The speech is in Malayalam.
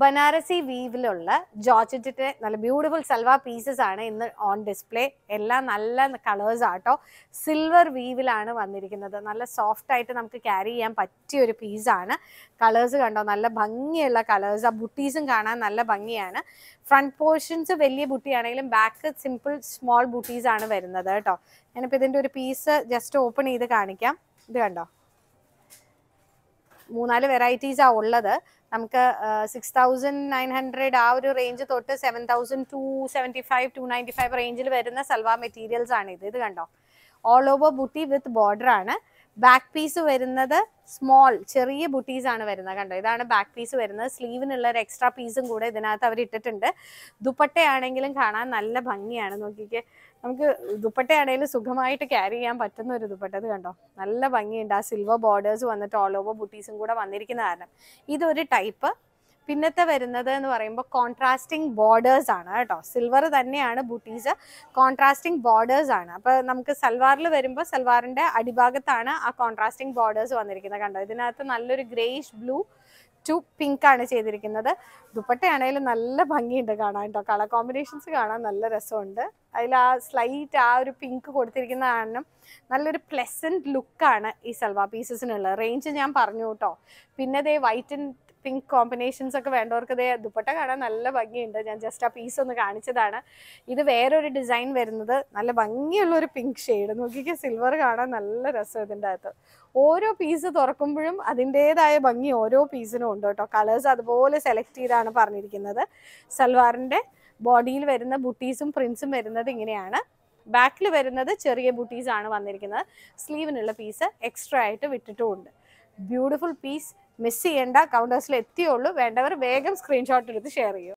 ബനാറസി വീവിലുള്ള ജോർജറ്റിന്റെ നല്ല ബ്യൂട്ടിഫുൾ സൽവാ പീസസ് ആണ് ഇന്ന് ഓൺ ഡിസ്പ്ലേ എല്ലാം നല്ല കളേഴ്സ് ആട്ടോ സിൽവർ വീവിലാണ് വന്നിരിക്കുന്നത് നല്ല സോഫ്റ്റ് ആയിട്ട് നമുക്ക് ക്യാരി ചെയ്യാൻ പറ്റിയ ഒരു പീസാണ് കളേഴ്സ് കണ്ടോ നല്ല ഭംഗിയുള്ള കളേഴ്സ് ആ ബുട്ടീസും കാണാൻ നല്ല ഭംഗിയാണ് ഫ്രണ്ട് പോർഷൻസ് വലിയ ബുട്ടിയാണെങ്കിലും ബാക്ക് സിമ്പിൾ സ്മോൾ ബുട്ടീസ് ആണ് വരുന്നത് കേട്ടോ ഞാനിപ്പോൾ ഇതിൻ്റെ ഒരു പീസ് ജസ്റ്റ് ഓപ്പൺ ചെയ്ത് കാണിക്കാം ഇത് കണ്ടോ മൂന്നാല് വെറൈറ്റീസ് ആ ഉള്ളത് നമുക്ക് സിക്സ് തൗസൻഡ് നയൻ ഹൺഡ്രഡ് ആ ഒരു റേഞ്ച് തൊട്ട് seven thousand to seventy five to ninety five റേഞ്ചിൽ വരുന്ന സൽവാർ മെറ്റീരിയൽസ് ആണ് ഇത് ഇത് കണ്ടോ ഓൾ ഓവർ ബുട്ടി വിത്ത് ബോർഡർ ആണ് ബാക്ക് പീസ് വരുന്നത് സ്മോൾ ചെറിയ ബുട്ടീസ് ആണ് വരുന്നത് കണ്ടോ ഇതാണ് ബാക്ക് പീസ് വരുന്നത് സ്ലീവിനുള്ള ഒരു എക്സ്ട്രാ പീസും കൂടെ ഇതിനകത്ത് അവർ ഇട്ടിട്ടുണ്ട് ദുപ്പട്ടയാണെങ്കിലും കാണാൻ നല്ല ഭംഗിയാണ് നോക്കിക്കേ നമുക്ക് ദുപ്പട്ടയാണെങ്കിലും സുഖമായിട്ട് ക്യാരി ചെയ്യാൻ പറ്റുന്ന ഒരു ദുപ്പട്ടത് കണ്ടോ നല്ല ഭംഗിയുണ്ട് ആ സിൽവർ ബോർഡേഴ്സ് വന്നിട്ട് ഓൾ ഓവർ ബുട്ടീസും കൂടെ വന്നിരിക്കുന്ന കാരണം ഇതൊരു ടൈപ്പ് പിന്നത്തെ വരുന്നത് എന്ന് പറയുമ്പോൾ കോൺട്രാസ്റ്റിംഗ് ബോർഡേഴ്സ് ആണ് കേട്ടോ സിൽവർ തന്നെയാണ് ബൂട്ടീസ് കോൺട്രാസ്റ്റിംഗ് ബോർഡേഴ്സ് ആണ് അപ്പോൾ നമുക്ക് സൽവാറിൽ വരുമ്പോൾ സൽവാറിന്റെ അടിഭാഗത്താണ് ആ കോൺട്രാസ്റ്റിംഗ് ബോർഡേഴ്സ് വന്നിരിക്കുന്നത് കണ്ടോ ഇതിനകത്ത് നല്ലൊരു ഗ്രേയിഷ് ബ്ലൂ ടു പിങ്ക് ആണ് ചെയ്തിരിക്കുന്നത് ദുപ്പട്ടയാണെങ്കിലും നല്ല ഭംഗിയുണ്ട് കാണാൻ കേട്ടോ കളർ കോമ്പിനേഷൻസ് കാണാൻ നല്ല രസമുണ്ട് അതിൽ ആ സ്ലൈറ്റ് ആ ഒരു പിങ്ക് കൊടുത്തിരിക്കുന്ന കാരണം നല്ലൊരു പ്ലസൻറ്റ് ലുക്കാണ് ഈ സൽവാ പീസസിനുള്ളത് റേഞ്ച് ഞാൻ പറഞ്ഞു കേട്ടോ പിന്നെ ദേ വൈറ്റ് പിങ്ക് കോമ്പിനേഷൻസ് ഒക്കെ വേണ്ടവർക്ക് ഇതേ ദുപ്പട്ട കാണാൻ നല്ല ഭംഗിയുണ്ട് ഞാൻ ജസ്റ്റ് ആ പീസ് ഒന്ന് കാണിച്ചതാണ് ഇത് വേറൊരു ഡിസൈൻ വരുന്നത് നല്ല ഭംഗിയുള്ള ഒരു പിങ്ക് ഷെയ്ഡ് നോക്കിക്ക് സിൽവർ കാണാൻ നല്ല രസം ഇതിൻ്റെ അകത്ത് ഓരോ പീസ് തുറക്കുമ്പോഴും അതിൻ്റേതായ ഭംഗി ഓരോ പീസിനും ഉണ്ട് കേട്ടോ കളേഴ്സ് അതുപോലെ സെലക്ട് ചെയ്താണ് പറഞ്ഞിരിക്കുന്നത് സൽവാറിൻ്റെ ബോഡിയിൽ വരുന്ന ബുട്ടീസും പ്രിൻസും വരുന്നത് ഇങ്ങനെയാണ് ബാക്കിൽ വരുന്നത് ചെറിയ ബുട്ടീസാണ് വന്നിരിക്കുന്നത് സ്ലീവിനുള്ള പീസ് എക്സ്ട്രാ ആയിട്ട് വിട്ടിട്ടുമുണ്ട് ബ്യൂട്ടിഫുൾ പീസ് മിസ് ചെയ്യേണ്ട കൗണ്ടേഴ്സിൽ എത്തിയുള്ളൂ വേണ്ടവർ വേഗം സ്ക്രീൻഷോട്ട് എടുത്ത് ഷെയർ ചെയ്യൂ